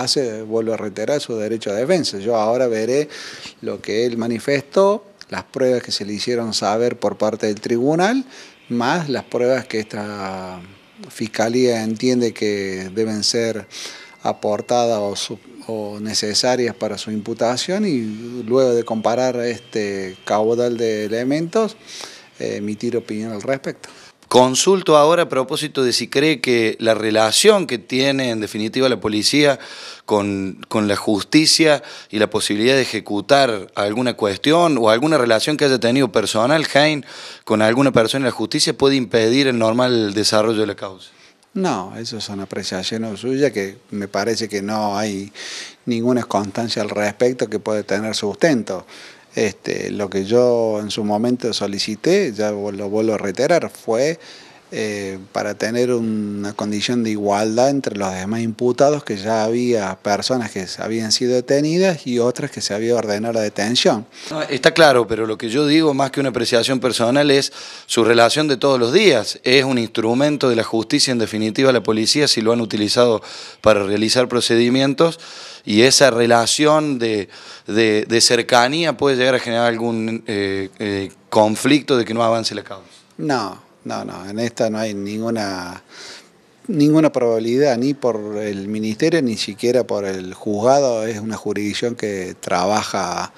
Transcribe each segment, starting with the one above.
hace, vuelvo a reiterar, su derecho a defensa. Yo ahora veré lo que él manifestó, las pruebas que se le hicieron saber por parte del tribunal, más las pruebas que esta fiscalía entiende que deben ser aportadas o necesarias para su imputación y luego de comparar este caudal de elementos, eh, emitir opinión al respecto consulto ahora a propósito de si cree que la relación que tiene en definitiva la policía con, la justicia y la posibilidad de ejecutar alguna cuestión o alguna relación que haya tenido personal, Jain, con alguna persona en la justicia puede impedir el normal desarrollo de la causa. No, eso es una apreciación suya que me parece que no hay ninguna constancia al respecto que puede tener sustento. Este, lo que yo en su momento solicité, ya lo vuelvo a reiterar, fue eh, para tener una condición de igualdad entre los demás imputados, que ya había personas que habían sido detenidas y otras que se había ordenado la detención. está claro, pero lo que yo digo, más que una apreciación personal, es su relación de todos los días. Es un instrumento de la justicia, en definitiva, la policía, si lo han utilizado para realizar procedimientos, y esa relación de, cercanía puede llegar a generar algún eh, eh, conflicto de que no avance la causa. No, no, no, en esta no hay ninguna ninguna probabilidad, ni por el ministerio, ni siquiera por el juzgado. Es una jurisdicción que trabaja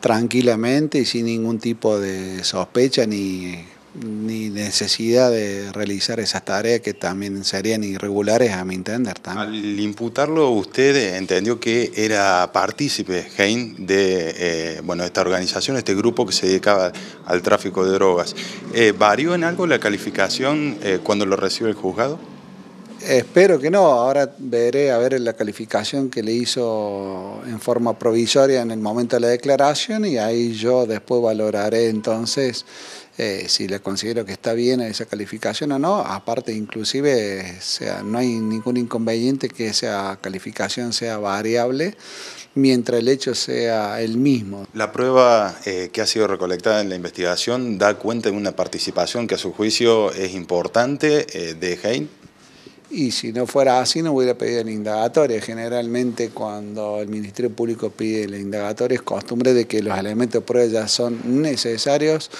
tranquilamente y sin ningún tipo de sospecha ni, ni necesidad de realizar esas tareas que también serían irregulares a mi entender. Al imputarlo usted entendió que era partícipe, Hein, de eh, bueno, esta organización, este grupo que se dedicaba al tráfico de drogas. Eh, ¿Varió en algo la calificación eh, cuando lo recibe el juzgado? Espero que no, ahora veré a ver la calificación que le hizo en forma provisoria en el momento de la declaración y ahí yo después valoraré entonces eh, si le considero que está bien esa calificación o no. Aparte, inclusive, no hay ningún inconveniente que esa calificación sea variable mientras el hecho sea el mismo. La prueba eh, que ha sido recolectada en la investigación da cuenta de una participación que a su juicio es importante eh, de Hein y si no fuera así, no hubiera pedido la indagatoria. Generalmente, cuando el Ministerio Público pide la indagatoria, es costumbre de que los elementos de prueba son necesarios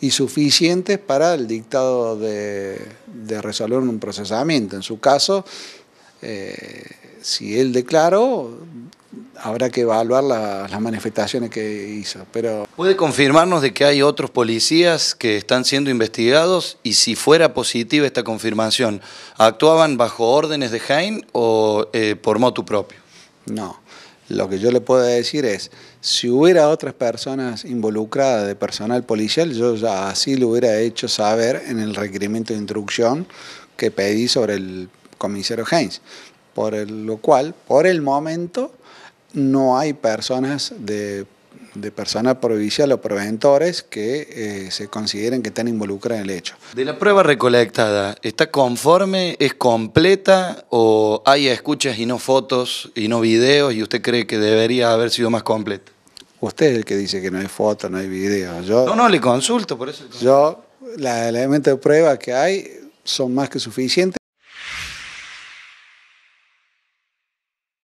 y suficientes para el dictado de, resolver un procesamiento. En su caso, eh, si él declaró, habrá que evaluar las manifestaciones que hizo. Pero... ¿Puede confirmarnos de que hay otros policías que están siendo investigados y si fuera positiva esta confirmación, ¿actuaban bajo órdenes de Jain o eh, por motu propio? No, lo que yo le puedo decir es, si hubiera otras personas involucradas de personal policial, yo ya así lo hubiera hecho saber en el requerimiento de instrucción que pedí sobre el comisario Heinz, por lo cual, por el momento, no hay personas de, de persona o preventores que eh, se consideren que están involucradas en el hecho. De la prueba recolectada, ¿está conforme? ¿Es completa? ¿O hay escuchas y no fotos y no videos y usted cree que debería haber sido más completa? Usted es el que dice que no hay fotos, no hay videos. Yo, no, no, le consulto, por eso. Yo, los elementos de prueba que hay son más que suficientes.